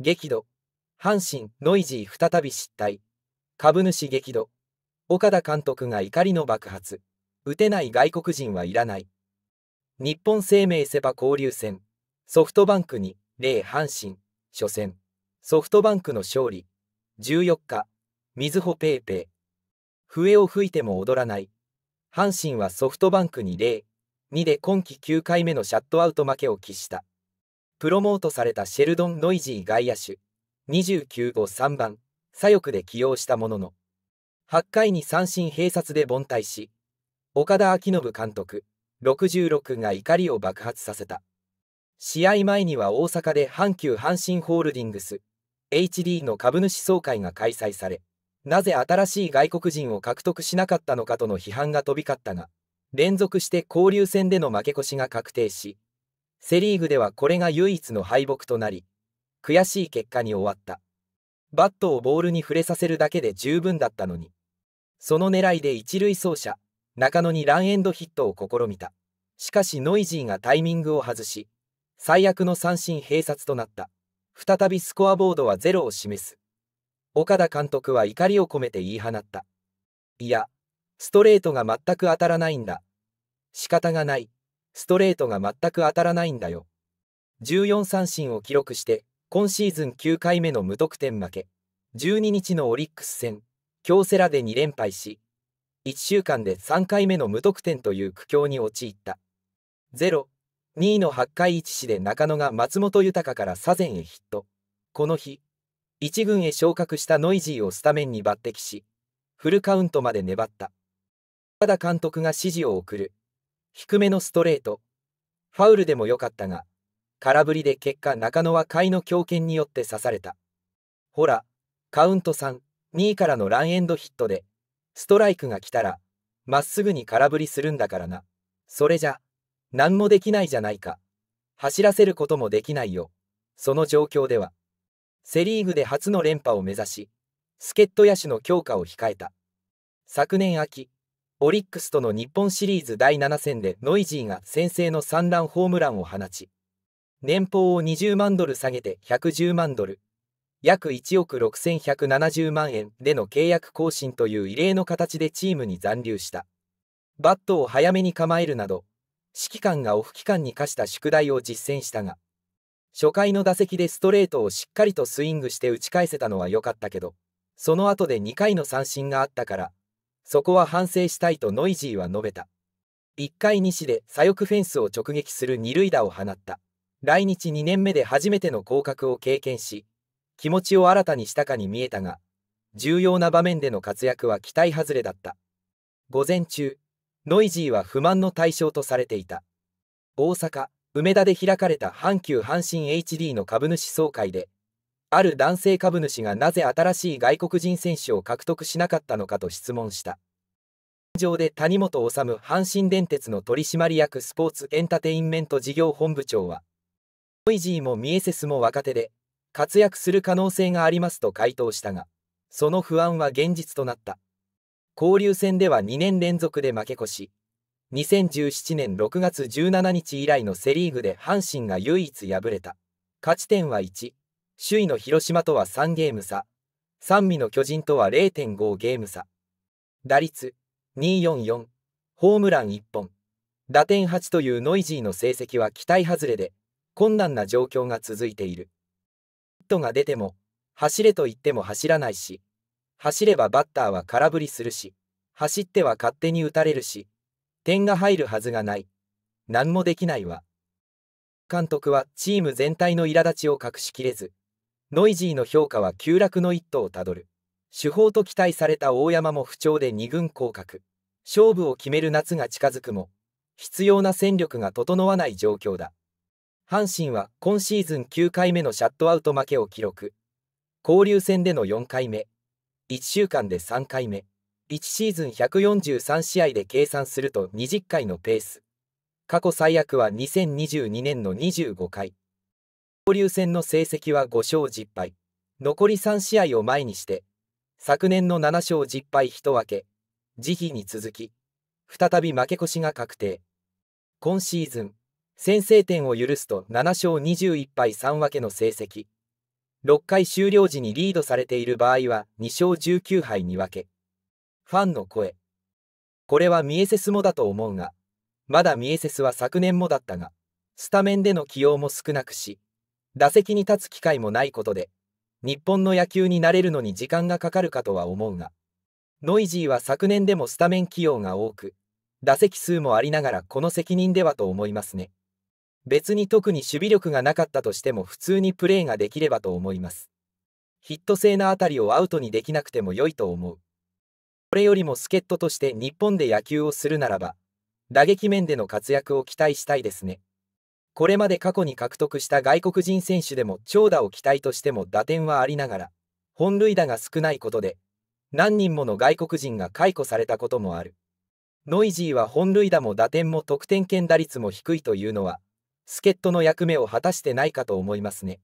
激怒。阪神、ノイジー再び失態。株主激怒。岡田監督が怒りの爆発。打てない外国人はいらない。日本生命セパ交流戦。ソフトバンクに、例阪神、初戦。ソフトバンクの勝利。14日、みずほペーペー。笛を吹いても踊らない。阪神はソフトバンクに0、2で今季9回目のシャットアウト負けを喫した。プロモートされたシェルドン・ノイジー外野手29号3番左翼で起用したものの8回に三振併殺で凡退し岡田彰信監督66が怒りを爆発させた試合前には大阪で阪急阪神ホールディングス HD の株主総会が開催されなぜ新しい外国人を獲得しなかったのかとの批判が飛び交ったが連続して交流戦での負け越しが確定しセ・リーグではこれが唯一の敗北となり悔しい結果に終わったバットをボールに触れさせるだけで十分だったのにその狙いで一塁走者中野にランエンドヒットを試みたしかしノイジーがタイミングを外し最悪の三振併殺となった再びスコアボードはゼロを示す岡田監督は怒りを込めて言い放ったいやストレートが全く当たらないんだ仕方がないストレートが全く当たらないんだよ。14三振を記録して、今シーズン9回目の無得点負け。12日のオリックス戦、京セラで2連敗し、1週間で3回目の無得点という苦境に陥った。0、2位の8回1死で中野が松本豊から左前へヒット。この日、1軍へ昇格したノイジーをスタメンに抜擢し、フルカウントまで粘った。監督が指示を送る。低めのストレート。ファウルでも良かったが、空振りで結果中野は甲斐の強肩によって刺された。ほら、カウント3、2位からのランエンドヒットで、ストライクが来たら、まっすぐに空振りするんだからな。それじゃ、何もできないじゃないか。走らせることもできないよ。その状況では、セリーグで初の連覇を目指し、助っ人野手の強化を控えた。昨年秋、オリックスとの日本シリーズ第7戦でノイジーが先制の3ランホームランを放ち、年俸を20万ドル下げて110万ドル、約1億6170万円での契約更新という異例の形でチームに残留した。バットを早めに構えるなど、指揮官がオフ期間に課した宿題を実践したが、初回の打席でストレートをしっかりとスイングして打ち返せたのは良かったけど、その後で2回の三振があったから、そこは反省したいとノイジーは述べた。1回西で左翼フェンスを直撃する二塁打を放った。来日2年目で初めての降格を経験し、気持ちを新たにしたかに見えたが、重要な場面での活躍は期待外れだった。午前中、ノイジーは不満の対象とされていた。大阪、梅田で開かれた阪急阪神 HD の株主総会で、ある男性株主がなぜ新しい外国人選手を獲得しなかったのかと質問した。上で谷本治阪神電鉄の取締役スポーツエンタテインメント事業本部長は、ノイジーもミエセスも若手で、活躍する可能性がありますと回答したが、その不安は現実となった。交流戦では2年連続で負け越し、2017年6月17日以来のセ・リーグで阪神が唯一敗れた。勝ち点は1。首位の広島とは3ゲーム差、3位の巨人とは0.5ゲーム差。打率244、ホームラン1本、打点8というノイジーの成績は期待外れで、困難な状況が続いている。ヒットが出ても、走れと言っても走らないし、走ればバッターは空振りするし、走っては勝手に打たれるし、点が入るはずがない。何もできないわ。監督はチーム全体の苛立ちを隠しきれず、ノイジーの評価は急落の一途をたどる。主砲と期待された大山も不調で2軍降格。勝負を決める夏が近づくも、必要な戦力が整わない状況だ。阪神は今シーズン9回目のシャットアウト負けを記録。交流戦での4回目。1週間で3回目。1シーズン143試合で計算すると20回のペース。過去最悪は2022年の25回。交流戦の成績は5勝10敗残り3試合を前にして昨年の7勝10敗1分け慈悲に続き再び負け越しが確定今シーズン先制点を許すと7勝21敗3分けの成績6回終了時にリードされている場合は2勝19敗2分けファンの声これはミエセスもだと思うがまだミエセスは昨年もだったがスタメンでの起用も少なくし打席に立つ機会もないことで、日本の野球に慣れるのに時間がかかるかとは思うが、ノイジーは昨年でもスタメン起用が多く、打席数もありながらこの責任ではと思いますね。別に特に守備力がなかったとしても普通にプレーができればと思います。ヒット性のあたりをアウトにできなくても良いと思う。これよりも助っ人として日本で野球をするならば、打撃面での活躍を期待したいですね。これまで過去に獲得した外国人選手でも長打を期待としても打点はありながら、本塁打が少ないことで、何人もの外国人が解雇されたこともある。ノイジーは本塁打も打点も得点圏打率も低いというのは、助っ人の役目を果たしてないかと思いますね。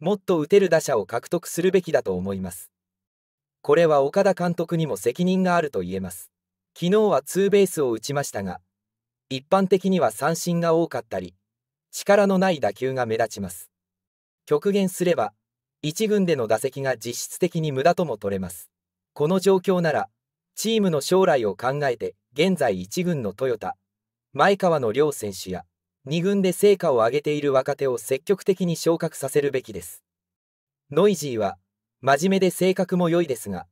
もっと打てる打者を獲得するべきだと思います。これは岡田監督にも責任があると言えます。昨日はツーベースを打ちましたが、一般的には三振が多かったり、力のない打球が目立ちます。極限すれば、1軍での打席が実質的に無駄とも取れます。この状況なら、チームの将来を考えて、現在1軍のトヨタ、前川の両選手や、2軍で成果を上げている若手を積極的に昇格させるべきです。ノイジーは、真面目で性格も良いですが、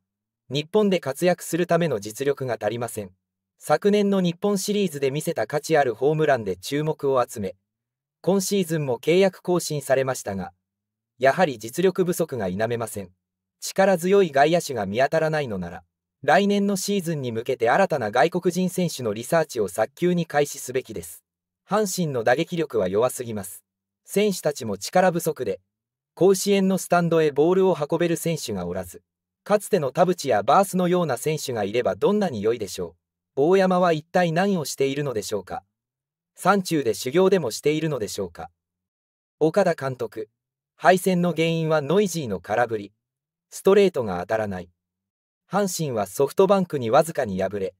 日本で活躍するための実力が足りません。昨年の日本シリーズで見せた価値あるホームランで注目を集め、今シーズンも契約更新されましたが、やはり実力不足が否めません。力強い外野手が見当たらないのなら、来年のシーズンに向けて新たな外国人選手のリサーチを早急に開始すべきです。阪神の打撃力は弱すぎます。選手たちも力不足で、甲子園のスタンドへボールを運べる選手がおらず、かつての田淵やバースのような選手がいればどんなに良いでしょう。大山は一体何をしているのでしょうか。山中で修行でもしているのでしょうか岡田監督敗戦の原因はノイジーの空振りストレートが当たらない阪神はソフトバンクにわずかに敗れ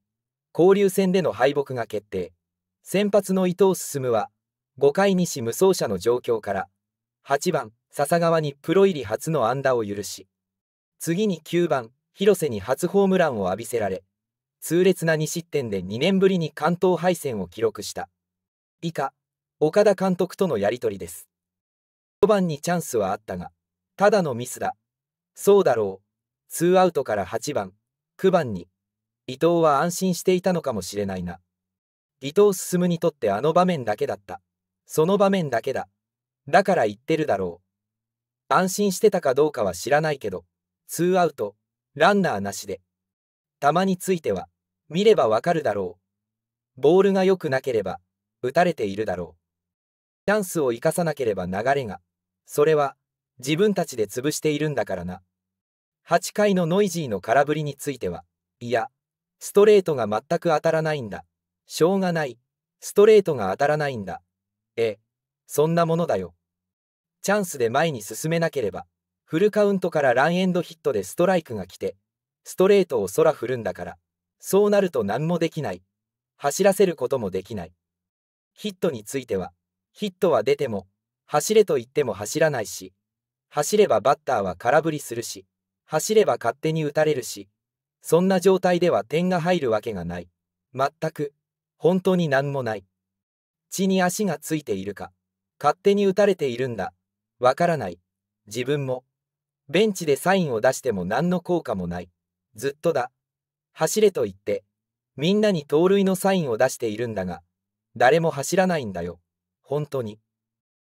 交流戦での敗北が決定先発の伊藤進は5回し無双者の状況から8番笹川にプロ入り初の安打を許し次に9番広瀬に初ホームランを浴びせられ痛烈な2失点で2年ぶりに関東敗戦を記録した以下、岡田監督とのやり取りです。5番にチャンスはあったが、ただのミスだ。そうだろう。2アウトから8番、9番に。伊藤は安心していたのかもしれないな。伊藤進にとってあの場面だけだった。その場面だけだ。だから言ってるだろう。安心してたかどうかは知らないけど、2アウト、ランナーなしで。たまについては、見ればわかるだろう。ボールが良くなければ、打たれているだろう。チャンスを生かさなければ流れが、それは、自分たちで潰しているんだからな。8回のノイジーの空振りについては、いや、ストレートが全く当たらないんだ。しょうがない。ストレートが当たらないんだ。ええ、そんなものだよ。チャンスで前に進めなければ、フルカウントからランエンドヒットでストライクが来て、ストレートを空振るんだから、そうなると何もできない。走らせることもできない。ヒットについては、ヒットは出ても、走れと言っても走らないし、走ればバッターは空振りするし、走れば勝手に打たれるし、そんな状態では点が入るわけがない。全く、本当に何もない。血に足がついているか、勝手に打たれているんだ。わからない。自分も。ベンチでサインを出しても何の効果もない。ずっとだ。走れと言って、みんなに盗塁のサインを出しているんだが、誰も走らないんだよ。本当に。